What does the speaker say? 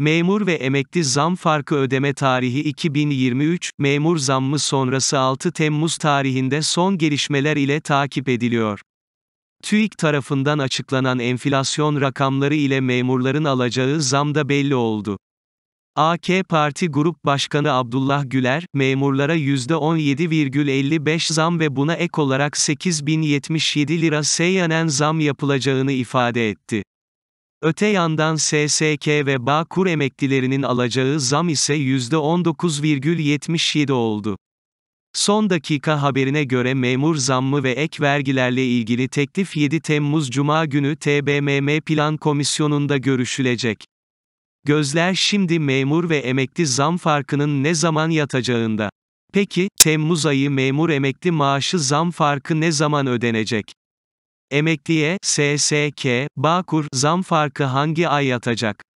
Memur ve emekli zam farkı ödeme tarihi 2023, memur zammı sonrası 6 Temmuz tarihinde son gelişmeler ile takip ediliyor. TÜİK tarafından açıklanan enflasyon rakamları ile memurların alacağı zam da belli oldu. AK Parti Grup Başkanı Abdullah Güler, memurlara %17,55 zam ve buna ek olarak 8077 lira seyyanen zam yapılacağını ifade etti. Öte yandan SSK ve Bağkur emeklilerinin alacağı zam ise %19,77 oldu. Son dakika haberine göre memur zammı ve ek vergilerle ilgili teklif 7 Temmuz Cuma günü TBMM Plan Komisyonu'nda görüşülecek. Gözler şimdi memur ve emekli zam farkının ne zaman yatacağında. Peki, Temmuz ayı memur emekli maaşı zam farkı ne zaman ödenecek? Emekliye, SSK, Bağkur, zam farkı hangi ay yatacak?